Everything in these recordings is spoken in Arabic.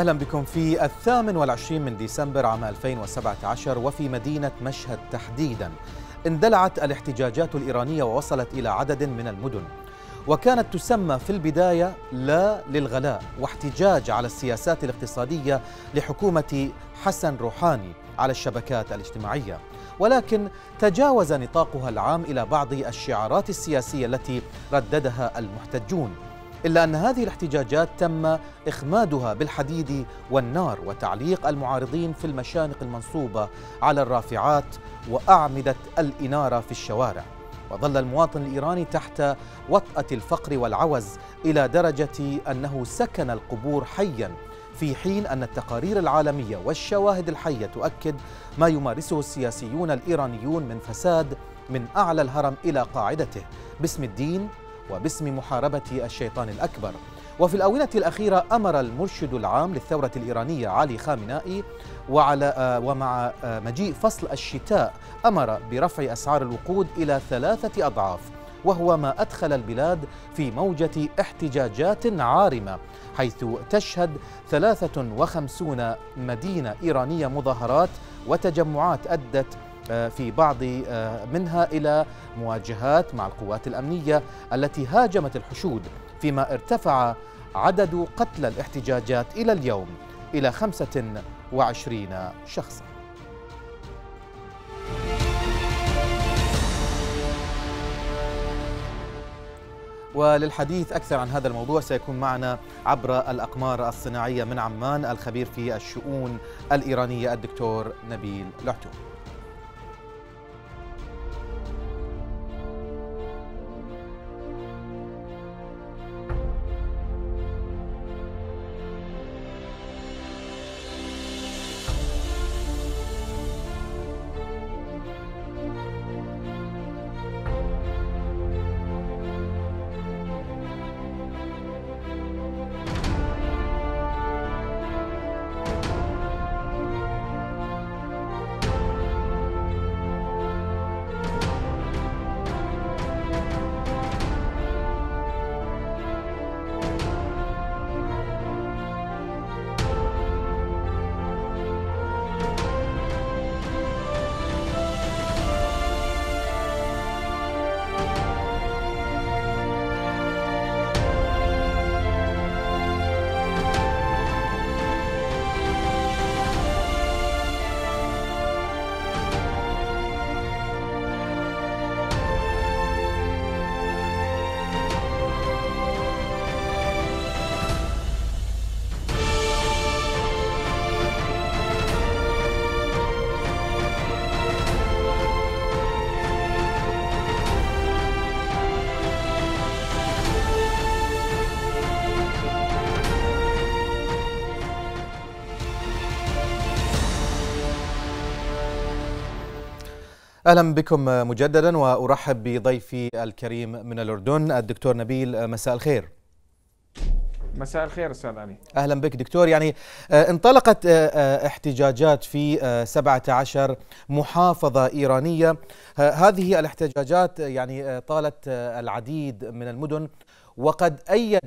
أهلا بكم في الثامن والعشرين من ديسمبر عام 2017 وفي مدينة مشهد تحديدا اندلعت الاحتجاجات الإيرانية ووصلت إلى عدد من المدن وكانت تسمى في البداية لا للغلاء واحتجاج على السياسات الاقتصادية لحكومة حسن روحاني على الشبكات الاجتماعية ولكن تجاوز نطاقها العام إلى بعض الشعارات السياسية التي رددها المحتجون إلا أن هذه الاحتجاجات تم إخمادها بالحديد والنار وتعليق المعارضين في المشانق المنصوبة على الرافعات وأعمدة الإنارة في الشوارع وظل المواطن الإيراني تحت وطأة الفقر والعوز إلى درجة أنه سكن القبور حياً في حين أن التقارير العالمية والشواهد الحية تؤكد ما يمارسه السياسيون الإيرانيون من فساد من أعلى الهرم إلى قاعدته باسم الدين وباسم محاربة الشيطان الأكبر وفي الآونة الأخيرة أمر المرشد العام للثورة الإيرانية علي خامنائي وعلى آه، ومع آه، مجيء فصل الشتاء أمر برفع أسعار الوقود إلى ثلاثة أضعاف وهو ما أدخل البلاد في موجة احتجاجات عارمة حيث تشهد 53 مدينة إيرانية مظاهرات وتجمعات أدت آه، في بعض آه، منها إلى مواجهات مع القوات الأمنية التي هاجمت الحشود فيما ارتفع عدد قتلى الاحتجاجات إلى اليوم إلى 25 شخصاً وللحديث أكثر عن هذا الموضوع سيكون معنا عبر الأقمار الصناعية من عمان الخبير في الشؤون الإيرانية الدكتور نبيل لحتوم اهلا بكم مجددا وارحب بضيفي الكريم من الاردن الدكتور نبيل آه، مساء الخير. مساء الخير استاذ علي. اهلا بك دكتور يعني آه، انطلقت آه، احتجاجات في 17 محافظه ايرانيه هذه الاحتجاجات يعني طالت العديد من المدن وقد ايد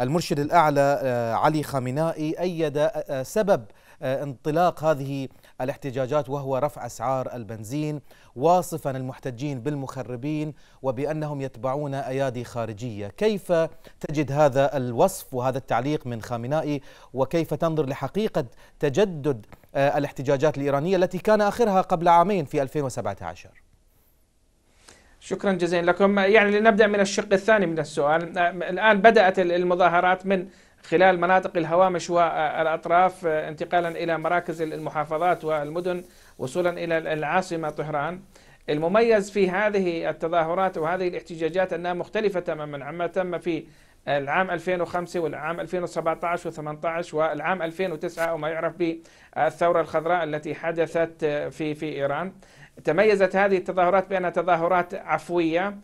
المرشد الاعلى علي خامنائي ايد سبب انطلاق هذه الاحتجاجات وهو رفع أسعار البنزين واصفا المحتجين بالمخربين وبأنهم يتبعون أيادي خارجية كيف تجد هذا الوصف وهذا التعليق من خامنائي وكيف تنظر لحقيقة تجدد آه، الاحتجاجات الإيرانية التي كان آخرها قبل عامين في 2017 شكرا جزيلا لكم يعني لنبدأ من الشق الثاني من السؤال آه، الآن بدأت المظاهرات من خلال مناطق الهوامش والأطراف آه، انتقالا إلى مراكز المحافظات والمدن وصولا إلى العاصمة طهران المميز في هذه التظاهرات وهذه الاحتجاجات أنها مختلفة تماما عما تم في العام 2005 والعام 2017 و18 والعام 2009 أو ما يعرف بالثورة الخضراء التي حدثت في في إيران تميزت هذه التظاهرات بأنها تظاهرات عفوية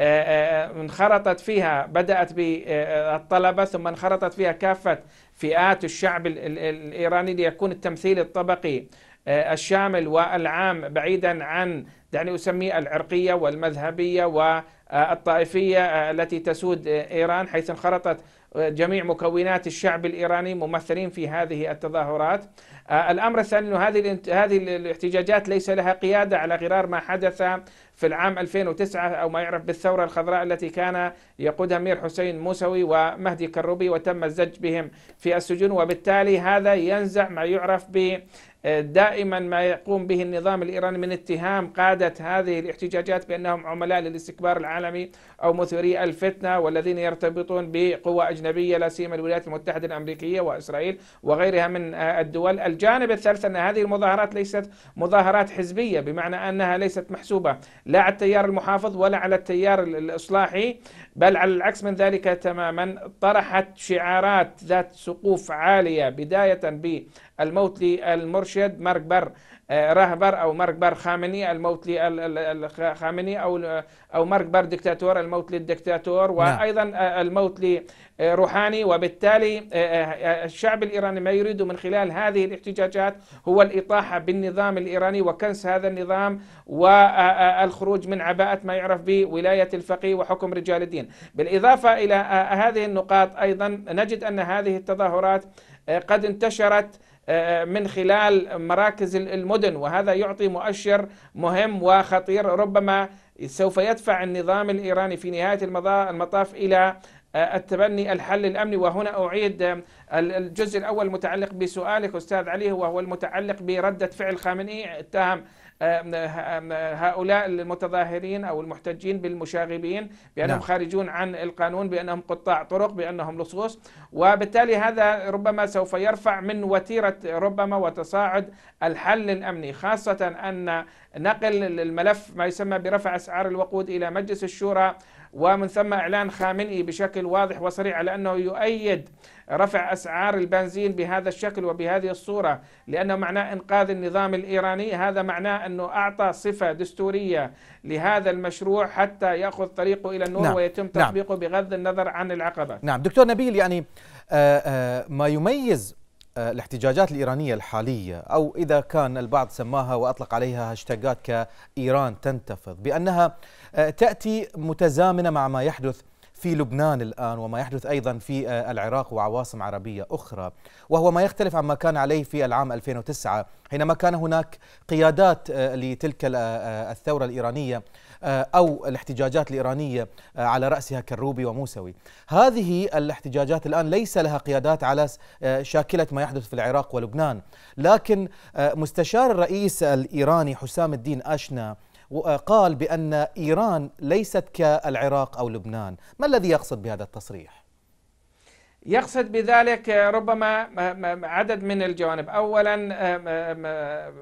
آه، آه، آه، انخرطت فيها بدأت بالطلبة ثم انخرطت فيها كافة فئات الشعب الإيراني ليكون التمثيل الطبقي الشامل والعام بعيدا عن دعني أسميه العرقية والمذهبية والطائفية التي تسود إيران حيث انخرطت جميع مكونات الشعب الإيراني ممثلين في هذه التظاهرات الأمر الثاني أن هذه هذه الاحتجاجات ليس لها قيادة على غرار ما حدث في العام 2009 أو ما يعرف بالثورة الخضراء التي كان يقودها مير حسين موسوي ومهدي كروبي وتم الزج بهم في السجون وبالتالي هذا ينزع ما يعرف ب آه، دائما ما يقوم به النظام الايراني من اتهام قاده هذه الاحتجاجات بانهم عملاء للاستكبار العالمي او مثيري الفتنه والذين يرتبطون بقوى اجنبيه لا سيما الولايات المتحده الامريكيه واسرائيل وغيرها من آه، الدول، الجانب الثالث ان هذه المظاهرات ليست مظاهرات حزبيه بمعنى انها ليست محسوبه، لا على التيار المحافظ ولا على التيار الإصلاحي بل على العكس من ذلك تماما طرحت شعارات ذات سقوف عالية بداية بالموت للمرشد مارك بر آه، رهبر او مركبر خامنئي الموت للخامنئي او او مركبر دكتاتور الموت للدكتاتور نعم. وايضا آه، الموت لروحاني آه، وبالتالي الشعب الايراني ما يريد من خلال هذه الاحتجاجات هو الاطاحه بالنظام الايراني وكنس هذا النظام والخروج من عباءه ما يعرف بولايه الفقيه وحكم رجال الدين، بالاضافه الى هذه النقاط ايضا نجد ان هذه التظاهرات قد انتشرت آه، من خلال مراكز المدن وهذا يعطي مؤشر مهم وخطير ربما سوف يدفع النظام الإيراني في نهاية المطاف إلى آه، التبني الحل الامني وهنا اعيد الجزء الاول المتعلق بسؤالك استاذ علي وهو المتعلق برده فعل خامنئي اتهم آه، آه، هؤلاء المتظاهرين أو المحتجين بالمشاغبين بأنهم لا. نعم. خارجون عن القانون بأنهم قطاع طرق بأنهم لصوص وبالتالي هذا ربما سوف يرفع من وتيرة ربما وتصاعد الحل الأمني خاصة أن نقل الملف ما يسمى برفع أسعار الوقود إلى مجلس الشورى ومن ثم إعلان خامنئي بشكل واضح وصريح على أنه يؤيد رفع أسعار البنزين بهذا الشكل وبهذه الصورة لأنه معناه إنقاذ النظام الإيراني هذا معناه أنه أعطى صفة دستورية لهذا المشروع حتى يأخذ طريقه إلى النور نعم. ويتم نعم. تطبيقه نعم. بغض النظر عن العقبة نعم دكتور نبيل يعني آه، آه، ما يميز آه، الاحتجاجات الإيرانية الحالية أو إذا كان البعض سماها وأطلق عليها هاشتاجات كإيران تنتفض بأنها آه، تأتي متزامنة مع ما يحدث في لبنان الآن وما يحدث أيضا في آه، العراق وعواصم عربية أخرى وهو ما يختلف عما كان عليه في العام 2009 حينما كان هناك قيادات آه، لتلك الثورة الإيرانية أو الاحتجاجات الإيرانية على رأسها كروبي وموسوي هذه الاحتجاجات الآن ليس لها قيادات على شاكلة ما يحدث في العراق ولبنان لكن مستشار الرئيس الإيراني حسام الدين أشنا قال بأن إيران ليست كالعراق أو لبنان ما الذي يقصد بهذا التصريح؟ يقصد بذلك ربما عدد من الجوانب أولا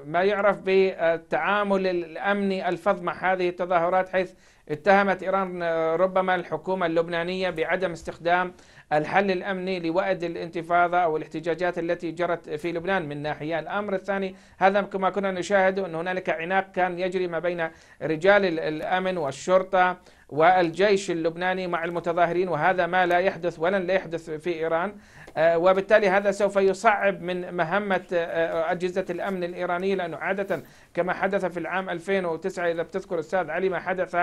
ما يعرف بالتعامل الأمني الفظ مع هذه التظاهرات حيث اتهمت إيران ربما الحكومة اللبنانية بعدم استخدام الحل الامني لوأد الانتفاضه او الاحتجاجات التي جرت في لبنان من ناحيه، الامر الثاني هذا كما كنا نشاهد ان هنالك عناق كان يجري ما بين رجال الامن والشرطه والجيش اللبناني مع المتظاهرين وهذا ما لا يحدث ولن لا يحدث في ايران آه، وبالتالي هذا سوف يصعب من مهمه آه، آه، اجهزه الامن الايرانيه لانه عاده كما حدث في العام 2009 إذا بتذكر أستاذ علي ما حدث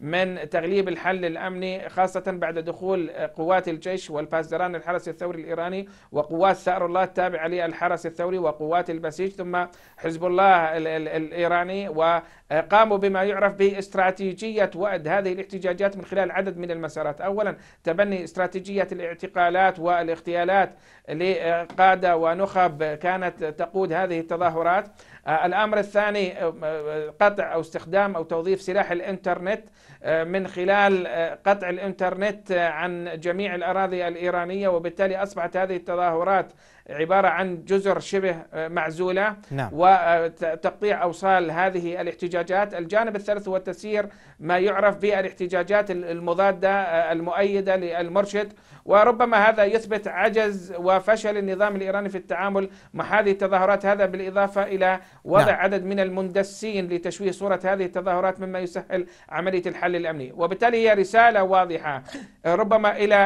من تغليب الحل الأمني خاصة بعد دخول قوات الجيش والفازدران الحرس الثوري الإيراني وقوات ثأر الله التابعة للحرس الثوري وقوات البسيج ثم حزب الله الإيراني وقاموا بما يعرف باستراتيجية وأد هذه الاحتجاجات من خلال عدد من المسارات أولا تبني استراتيجية الاعتقالات والاغتيالات لقادة ونخب كانت تقود هذه التظاهرات آه، الأمر الثاني آه، آه، قطع أو استخدام أو توظيف سلاح الإنترنت من خلال قطع الإنترنت عن جميع الأراضي الإيرانية وبالتالي أصبحت هذه التظاهرات عبارة عن جزر شبه معزولة نعم. وتقطيع أوصال هذه الاحتجاجات الجانب الثالث هو تسيير ما يعرف بالاحتجاجات المضادة المؤيدة للمرشد وربما هذا يثبت عجز وفشل النظام الإيراني في التعامل مع هذه التظاهرات هذا بالإضافة إلى وضع نعم. عدد من المندسين لتشويه صورة هذه التظاهرات مما يسهل عملية الحل الأمني وبالتالي هي رسالة واضحة ربما إلى آه،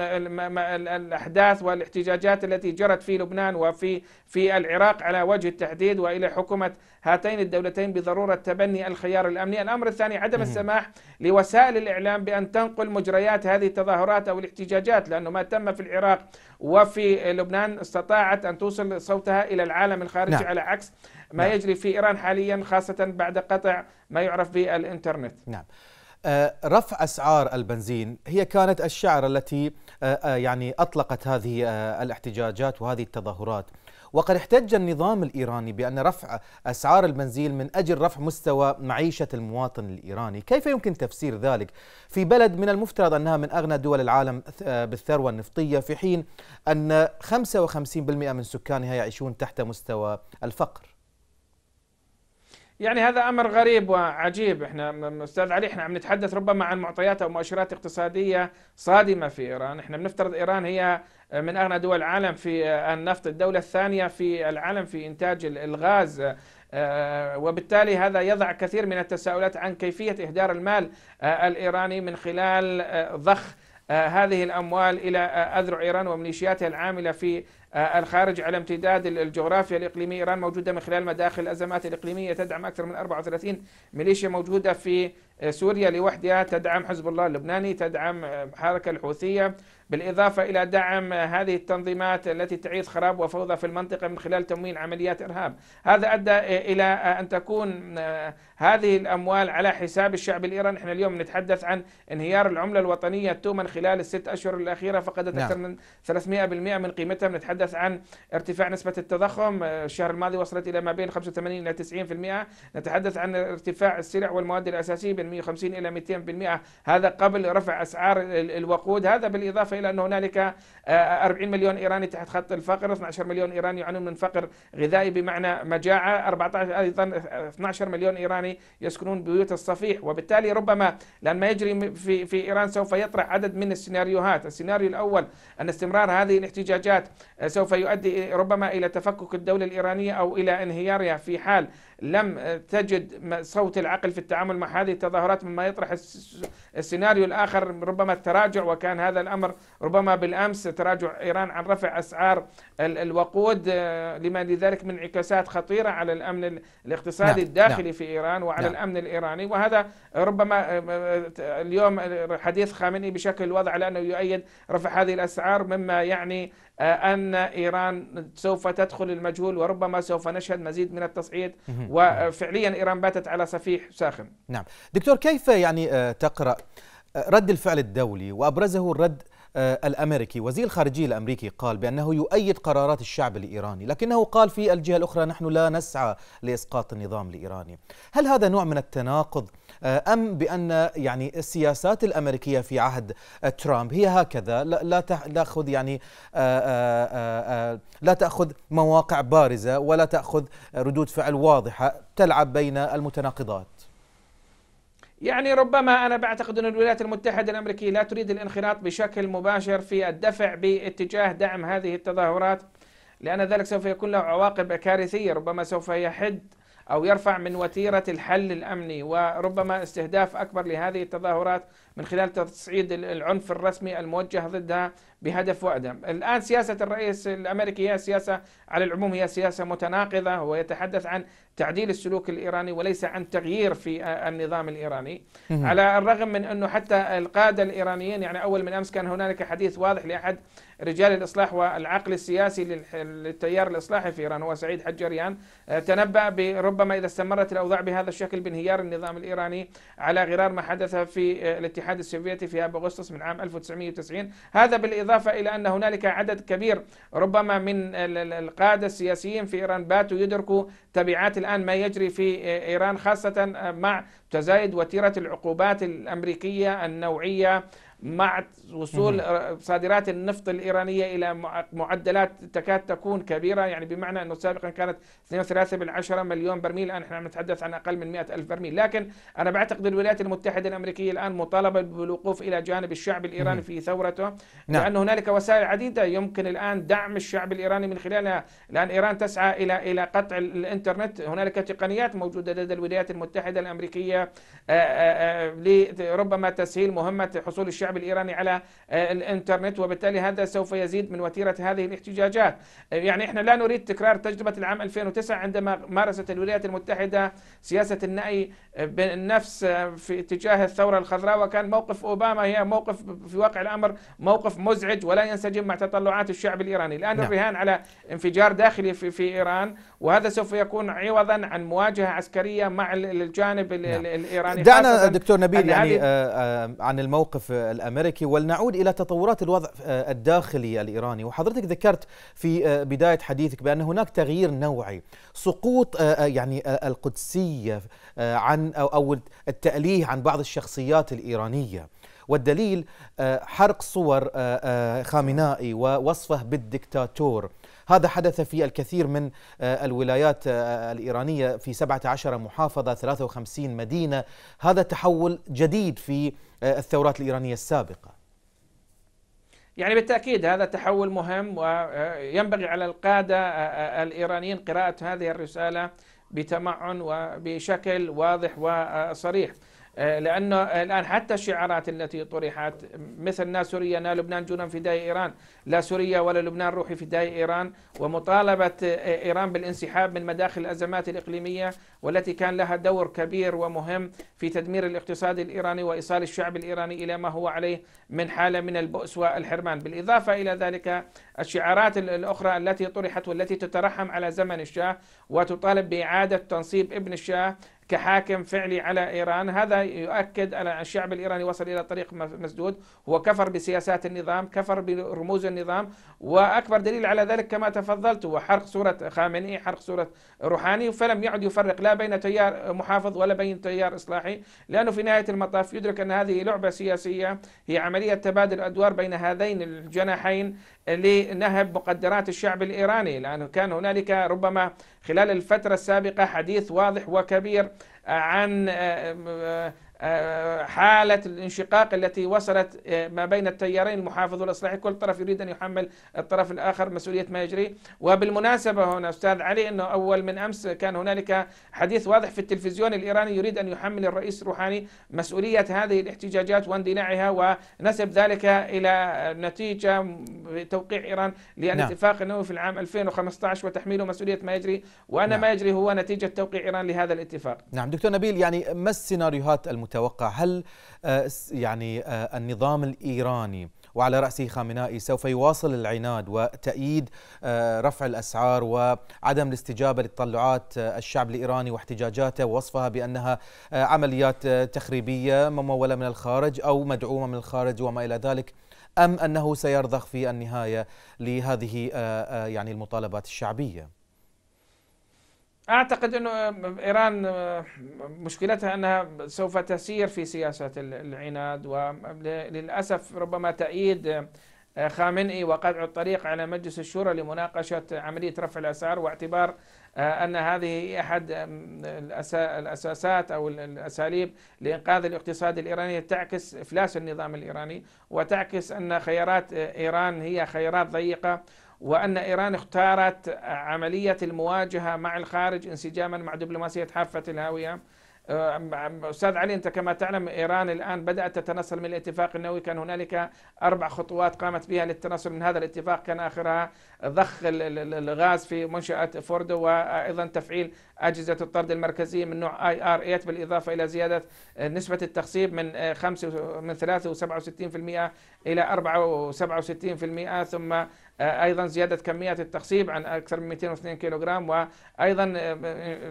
آه، الأحداث والاحتجاجات التي جرت في لبنان وفي في العراق على وجه التحديد وإلى حكومة هاتين الدولتين بضرورة تبني الخيار الأمني الأمر الثاني عدم السماح لوسائل الإعلام بأن تنقل مجريات هذه التظاهرات أو الاحتجاجات الشاشات لأنه ما تم في العراق وفي لبنان استطاعت أن توصل صوتها إلى العالم الخارجي نعم. على عكس ما نعم. يجري في إيران حاليا خاصة بعد قطع ما يعرف بالإنترنت نعم آه، رفع اسعار البنزين هي كانت الشعره التي آه، آه، يعني اطلقت هذه الاحتجاجات وهذه التظاهرات وقد احتج النظام الإيراني بأن رفع أسعار البنزين من أجل رفع مستوى معيشة المواطن الإيراني كيف يمكن تفسير ذلك في بلد من المفترض أنها من أغنى دول العالم بالثروة النفطية في حين أن 55% من سكانها يعيشون تحت مستوى الفقر يعني هذا امر غريب وعجيب احنا استاذ علي احنا عم نتحدث ربما عن معطيات او مؤشرات اقتصاديه صادمه في ايران احنا بنفترض ايران هي من أغنى دول العالم في آه، النفط الدولة الثانية في العالم في إنتاج الغاز آه، آه، وبالتالي هذا يضع كثير من التساؤلات عن كيفية إهدار المال الإيراني من خلال ضخ هذه الأموال إلى أذرع إيران وميليشياتها العاملة في الخارج على امتداد الجغرافيا الإقليمية إيران موجودة من خلال مداخل الأزمات الإقليمية تدعم أكثر من 34 ميليشيا موجودة في آه، سوريا لوحدها تدعم حزب الله اللبناني تدعم الحركة آه، الحوثية بالإضافة إلى دعم آه، هذه التنظيمات التي تعيش خراب وفوضى في المنطقة من خلال تمويل عمليات إرهاب هذا أدى إلى أن تكون هذه الأموال على حساب الشعب الإيراني نحن اليوم نتحدث عن انهيار العملة الوطنية التومن خلال الست أشهر الأخيرة فقدت نعم. أكثر من 300% من قيمتها نتحدث عن ارتفاع نسبة التضخم الشهر الماضي وصلت إلى ما بين 85 إلى 90% نتحدث عن ارتفاع السلع والمواد الأساسية 150 إلى 200% هذا قبل رفع أسعار الوقود هذا بالإضافة إلى أن هنالك 40 آه، مليون إيراني تحت خط الفقر 12 مليون إيراني يعانون من فقر غذائي بمعنى مجاعة 14 أيضا 12 مليون إيراني يسكنون بيوت الصفيح وبالتالي ربما لأن ما يجري في, في إيران سوف يطرح عدد من السيناريوهات السيناريو الأول أن استمرار هذه الاحتجاجات آه، سوف يؤدي ربما إلى تفكك الدولة الإيرانية أو إلى انهيارها في حال لم تجد صوت العقل في التعامل مع هذه التظاهرات مما يطرح السيناريو الآخر ربما التراجع وكان هذا الأمر ربما بالأمس تراجع إيران عن رفع أسعار الوقود آه، لما لذلك من انعكاسات خطيرة على الأمن الاقتصادي نعم، الداخلي نعم. في إيران وعلى نعم. الأمن الإيراني وهذا ربما آه، آه، اليوم حديث خامنئي بشكل واضح لانه يؤيد رفع هذه الأسعار مما يعني أن إيران سوف تدخل المجهول وربما سوف نشهد مزيد من التصعيد وفعليا إيران باتت على صفيح ساخن نعم دكتور كيف يعني آه، تقرأ آه، رد الفعل الدولي وأبرزه الرد آه، الامريكي وزير الخارجيه الامريكي قال بانه يؤيد قرارات الشعب الايراني لكنه قال في الجهه الاخرى نحن لا نسعى لاسقاط النظام الايراني هل هذا نوع من التناقض أم بأن يعني السياسات الأمريكية في عهد ترامب هي هكذا لا تأخذ يعني آه، آه، آه، لا تأخذ مواقع بارزة ولا تأخذ ردود فعل واضحة تلعب بين المتناقضات يعني ربما انا بعتقد ان الولايات المتحده الامريكيه لا تريد الانخراط بشكل مباشر في الدفع باتجاه دعم هذه التظاهرات لان ذلك سوف يكون له عواقب كارثيه ربما سوف يحد أو يرفع من وتيرة الحل الأمني وربما استهداف أكبر لهذه التظاهرات من خلال تصعيد العنف الرسمي الموجه ضدها بهدف وأدم الآن سياسة الرئيس الأمريكي هي سياسة على العموم هي سياسة متناقضة ويتحدث عن تعديل السلوك الايراني وليس عن تغيير في آه، النظام الايراني على الرغم من انه حتى القاده الايرانيين يعني اول من امس كان هنالك حديث واضح لاحد رجال الاصلاح والعقل السياسي للتيار الاصلاحي في ايران هو سعيد حجريان آه، تنبأ بربما اذا استمرت الاوضاع بهذا الشكل بانهيار النظام الايراني على غرار ما حدث في آه، الاتحاد السوفيتي في اب اغسطس من عام 1990 هذا بالاضافه الى ان هنالك عدد كبير ربما من القاده السياسيين في ايران باتوا يدركوا تبعات الآن ما يجري في إيران خاصة مع تزايد وتيرة العقوبات الأمريكية النوعية مع وصول صادرات النفط الإيرانية إلى معدلات تكاد تكون كبيرة يعني بمعنى أنه سابقا كانت 2.3 مليون برميل الآن نحن نتحدث عن أقل من 100 ألف برميل لكن أنا بعتقد الولايات المتحدة الأمريكية الآن مطالبة بالوقوف إلى جانب الشعب الإيراني في ثورته نعم. لأن هنالك وسائل عديدة يمكن الآن دعم الشعب الإيراني من خلالها لأن إيران تسعى إلى إلى قطع الإنترنت هنالك تقنيات موجودة لدى الولايات المتحدة الأمريكية لربما تسهيل مهمة حصول الشعب الشعب الإيراني على آه، الإنترنت وبالتالي هذا سوف يزيد من وتيرة هذه الاحتجاجات آه، يعني إحنا لا نريد تكرار تجربة العام 2009 عندما مارست الولايات المتحدة سياسة النأي آه، بالنفس في اتجاه الثورة الخضراء وكان موقف أوباما هي موقف في واقع الأمر موقف مزعج ولا ينسجم مع تطلعات الشعب الإيراني الآن نعم. الرهان على انفجار داخلي في, في إيران وهذا سوف يكون عوضا عن مواجهة عسكرية مع الجانب نعم. الإيراني دعنا دكتور نبيل يعني عن الموقف الأمريكي ولنعود إلى تطورات الوضع آه، الداخلي الإيراني وحضرتك ذكرت في آه، بداية حديثك بأن هناك تغيير نوعي سقوط آه، يعني القدسية عن أو التأليه عن بعض الشخصيات الإيرانية والدليل حرق صور خامنائي ووصفه بالدكتاتور هذا حدث في الكثير من آه، الولايات آه، الإيرانية في 17 محافظة 53 مدينة هذا تحول جديد في آه، الثورات الإيرانية السابقة يعني بالتأكيد هذا تحول مهم وينبغي على القادة الإيرانيين قراءة هذه الرسالة بتمعن وبشكل واضح وصريح آه، لأنه الآن حتى الشعارات التي طرحت مثل نا سوريا نا لبنان جونا داي إيران لا سوريا ولا لبنان روحي في داي إيران ومطالبة آه، إيران بالانسحاب من مداخل الأزمات الإقليمية والتي كان لها دور كبير ومهم في تدمير الاقتصاد الإيراني وإيصال الشعب الإيراني إلى ما هو عليه من حالة من البؤس والحرمان بالإضافة إلى ذلك الشعارات الأخرى التي طرحت والتي تترحم على زمن الشاه وتطالب بإعادة تنصيب ابن الشاه كحاكم فعلي على ايران هذا يؤكد ان الشعب الايراني وصل الى طريق مسدود هو كفر بسياسات النظام كفر برموز النظام واكبر دليل على ذلك كما تفضلت هو حرق صوره خامنئي حرق صوره روحاني فلم يعد يفرق لا بين تيار محافظ ولا بين تيار اصلاحي لانه في نهايه المطاف يدرك ان هذه لعبه سياسيه هي عمليه تبادل ادوار بين هذين الجناحين اللي نهب مقدرات الشعب الإيراني لأنه كان هنالك ربما خلال الفترة السابقة حديث واضح وكبير عن آه، آه، آه، حالة الانشقاق التي وصلت آه، ما بين التيارين المحافظ والإصلاحي كل طرف يريد أن يحمل الطرف الآخر مسؤولية ما يجري وبالمناسبة هنا أستاذ علي أنه أول من أمس كان هنالك حديث واضح في التلفزيون الإيراني يريد أن يحمل الرئيس الروحاني مسؤولية هذه الاحتجاجات واندلاعها ونسب ذلك إلى نتيجة توقيع إيران لأن نعم. اتفاق النووي في العام 2015 وتحميله مسؤولية ما يجري وأن نعم. ما يجري هو نتيجة توقيع إيران لهذا الاتفاق نعم دكتور نبيل يعني ما السيناريوهات المت... المتوقع هل آه، يعني آه، النظام الإيراني وعلى رأسه خامنائي سوف يواصل العناد وتأييد آه، رفع الأسعار وعدم الاستجابة لتطلعات الشعب الإيراني واحتجاجاته ووصفها بأنها عمليات تخريبية ممولة من الخارج أو مدعومة من الخارج وما إلى ذلك أم أنه سيرضخ في النهاية لهذه يعني المطالبات الشعبية؟ اعتقد انه آه، ايران آه، مشكلتها انها سوف تسير في سياسه العناد وللاسف آه، ربما تأييد خامنئي وقطع الطريق على مجلس الشورى لمناقشه عمليه رفع الاسعار واعتبار ان هذه احد الاساسات او الاساليب لانقاذ الاقتصاد الايراني تعكس افلاس النظام الايراني وتعكس ان خيارات ايران هي خيارات ضيقه وأن إيران اختارت عملية المواجهة مع الخارج انسجاما مع دبلوماسية حافة الهاوية أستاذ علي أنت كما تعلم إيران الآن بدأت تتنصل من الاتفاق النووي كان هنالك أربع خطوات قامت بها للتنصل من هذا الاتفاق كان آخرها ضخ الغاز في منشأة فوردو وأيضا تفعيل أجهزة الطرد المركزية من نوع اي ار 8 بالإضافة إلى زيادة آه، نسبة التخصيب من 5 آه، من 63% إلى 67% ثم آه، ايضا زياده كميات التخصيب عن اكثر من 202 كيلوغرام وايضا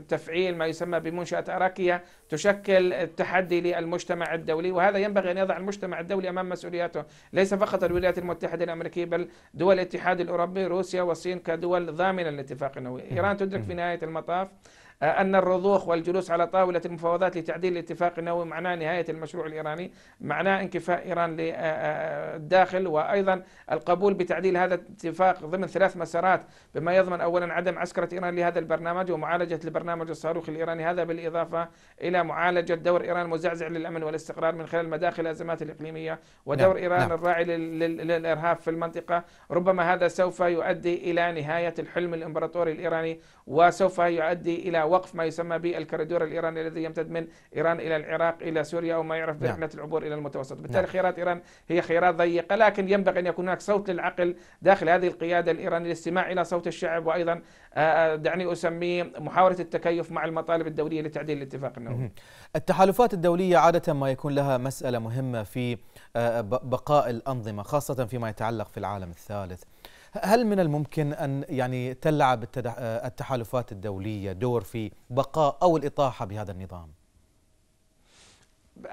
تفعيل ما يسمى بمنشاه اراكيه تشكل تحدي للمجتمع الدولي وهذا ينبغي ان يضع المجتمع الدولي امام مسؤولياته ليس فقط الولايات المتحده الامريكيه بل دول الاتحاد الاوروبي روسيا والصين كدول ضامنه للاتفاق النووي ايران تدرك في نهايه المطاف أن الرضوخ والجلوس على طاولة المفاوضات لتعديل الاتفاق النووي معناه نهاية المشروع الإيراني معناه انكفاء إيران للداخل وأيضا القبول بتعديل هذا الاتفاق ضمن ثلاث مسارات بما يضمن أولا عدم عسكرة إيران لهذا البرنامج ومعالجة البرنامج الصاروخي الإيراني هذا بالإضافة إلى معالجة دور إيران المزعزع للأمن والاستقرار من خلال مداخل الأزمات الإقليمية ودور نعم. إيران نعم. الراعي للإرهاب في المنطقة ربما هذا سوف يؤدي إلى نهاية الحلم الإمبراطوري الإيراني وسوف يؤدي إلى وقف ما يسمى بالكريدور الايراني الذي يمتد من ايران الى العراق الى سوريا وما يعرف برحله نعم. العبور الى المتوسط، بالتالي نعم. خيارات ايران هي خيارات ضيقه لكن ينبغي ان يكون هناك صوت للعقل داخل هذه القياده الايرانيه للاستماع الى صوت الشعب وايضا آه، آه، دعني اسميه محاوله التكيف مع المطالب الدوليه لتعديل الاتفاق النووي. التحالفات الدوليه عاده ما يكون لها مساله مهمه في آه، بقاء الانظمه خاصه فيما يتعلق في العالم الثالث. هل من الممكن أن يعني تلعب آه، التحالفات الدولية دور في بقاء أو الإطاحة بهذا النظام؟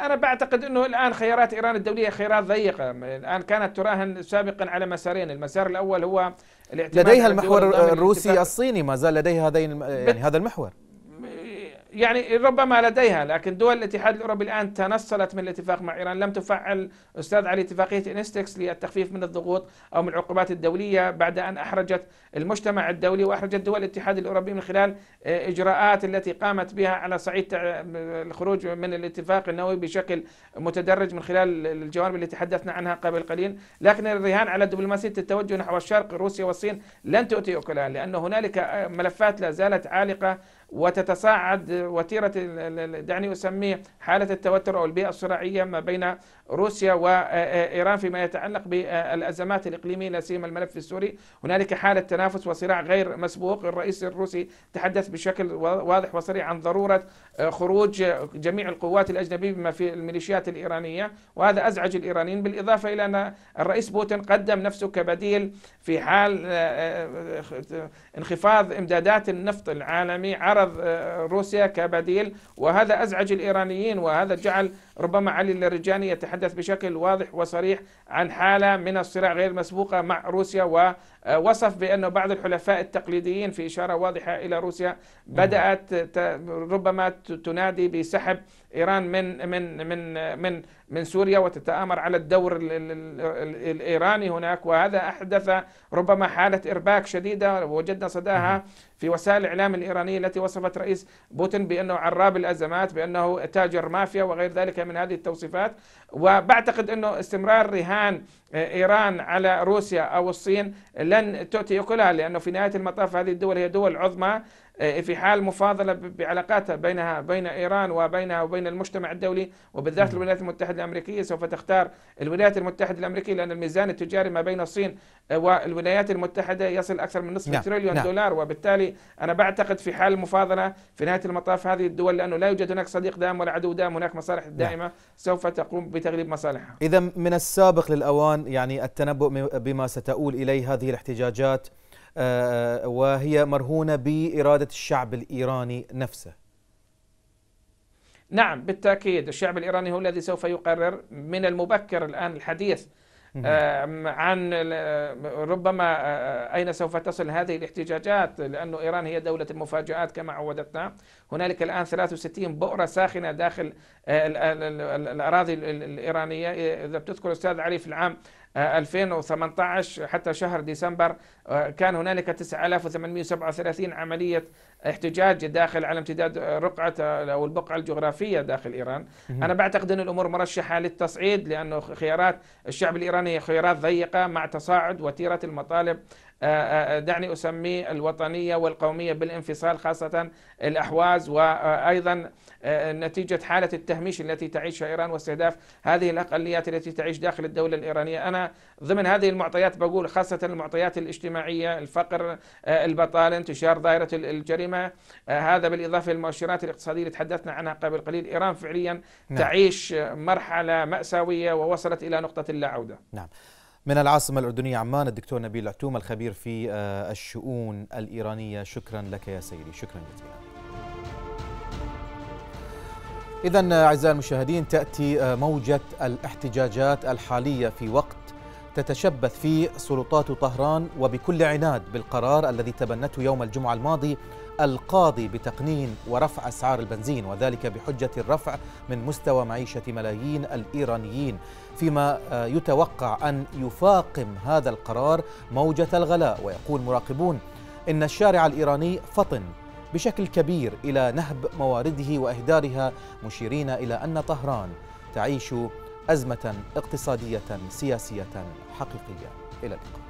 انا بعتقد انه الان خيارات ايران الدوليه خيارات ضيقه، الان كانت تراهن سابقا على مسارين، المسار الاول هو لديها المحور الروسي الصيني ما زال لديها هذين يعني هذا المحور يعني ربما لديها لكن دول الاتحاد الأوروبي الآن تنصلت من الاتفاق مع إيران لم تفعل أستاذ علي اتفاقية إنستكس للتخفيف من الضغوط أو من العقوبات الدولية بعد أن أحرجت المجتمع الدولي وأحرجت دول الاتحاد الأوروبي من خلال إجراءات التي قامت بها على صعيد الخروج من الاتفاق النووي بشكل متدرج من خلال الجوانب اللي تحدثنا عنها قبل قليل لكن الرهان على دبلوماسية التوجه نحو الشرق روسيا والصين لن تؤتي أكلها لأن هنالك ملفات لا زالت عالقة وتتصاعد وتيرة دعني أسميه حالة التوتر أو البيئة الصراعية ما بين روسيا وإيران آه، آه، فيما يتعلق بالأزمات الإقليمية لا سيما الملف السوري هنالك حالة تنافس وصراع غير مسبوق الرئيس الروسي تحدث بشكل واضح وصريح عن ضرورة آه، خروج جميع القوات الأجنبية بما في الميليشيات الإيرانية وهذا أزعج الإيرانيين بالإضافة إلى أن الرئيس بوتين قدم نفسه كبديل في حال انخفاض إمدادات النفط العالمي عرض آه، روسيا كبديل وهذا أزعج الإيرانيين وهذا جعل ربما علي اللرجاني يتحدث بشكل واضح وصريح عن حالة من الصراع غير مسبوقة مع روسيا ووصف آه، بأن بعض الحلفاء التقليديين في إشارة واضحة إلى روسيا بدأت ربما تنادي بسحب ايران من من من من من سوريا وتتآمر على الدور الايراني هناك وهذا احدث ربما حاله ارباك شديده وجدنا صداها في وسائل الاعلام الايرانيه التي وصفت رئيس بوتين بانه عراب الازمات بانه تاجر مافيا وغير ذلك من هذه التوصيفات وبعتقد انه استمرار رهان آه، ايران على روسيا او الصين لن تؤتي كلها لانه في نهايه المطاف هذه الدول هي دول عظمى إيه، في حال مفاضلة بعلاقاتها بينها بين إيران وبينها وبين المجتمع الدولي وبالذات الولايات المتحدة الأمريكية سوف تختار الولايات المتحدة الأمريكية لأن الميزان التجاري ما بين الصين والولايات المتحدة يصل أكثر من نصف نعم، تريليون نعم. دولار وبالتالي أنا بعتقد في حال المفاضلة في نهاية المطاف هذه الدول لأنه لا يوجد هناك صديق دائم ولا عدو دائم هناك مصالح نعم. دائمة نعم. سوف تقوم بتغليب مصالحها إذا من السابق للأوان يعني التنبؤ بما ستؤول إليه هذه الاحتجاجات آه، وهي مرهونة بإرادة الشعب الإيراني نفسه نعم بالتأكيد الشعب الإيراني هو الذي سوف يقرر من المبكر الآن الحديث آه، عن آه، ربما أين سوف تصل هذه الاحتجاجات لأن إيران هي دولة المفاجآت كما عودتنا هنالك الآن 63 بؤرة ساخنة داخل الأراضي الإيرانية إذا بتذكر أستاذ علي في العام 2018 حتى شهر ديسمبر آه، كان هنالك 9837 عملية احتجاج داخل على امتداد آه، رقعة آه، أو البقعة الجغرافية داخل إيران أنا بعتقد أن الأمور مرشحة للتصعيد لأنه خيارات الشعب الإيراني خيارات ضيقة مع تصاعد وتيرة المطالب آه، آه، آه، دعني أسميه الوطنية والقومية بالانفصال خاصة الأحواز وأيضا نتيجة حالة التهميش التي تعيشها إيران واستهداف هذه الأقليات التي تعيش داخل الدولة الإيرانية أنا ضمن هذه المعطيات بقول خاصة المعطيات الاجتماعية الفقر البطالة انتشار دائرة الجريمة هذا بالإضافة للمؤشرات الاقتصادية اللي تحدثنا عنها قبل قليل إيران فعليا نعم. تعيش مرحلة مأساوية ووصلت إلى نقطة اللا عودة نعم من العاصمة الأردنية عمان الدكتور نبيل عتوم الخبير في آه، الشؤون الإيرانية شكرا لك يا سيدي شكرا جزيلا إذا أعزائي المشاهدين تأتي آه، موجة الاحتجاجات الحالية في وقت تتشبث فيه سلطات طهران وبكل عناد بالقرار الذي تبنته يوم الجمعة الماضي القاضي بتقنين ورفع أسعار البنزين وذلك بحجة الرفع من مستوى معيشة ملايين الإيرانيين فيما آه، يتوقع أن يفاقم هذا القرار موجة الغلاء ويقول مراقبون إن الشارع الإيراني فطن بشكل كبير إلى نهب موارده وإهدارها مشيرين إلى أن طهران تعيش أزمة اقتصادية سياسية حقيقية إلى اللقاء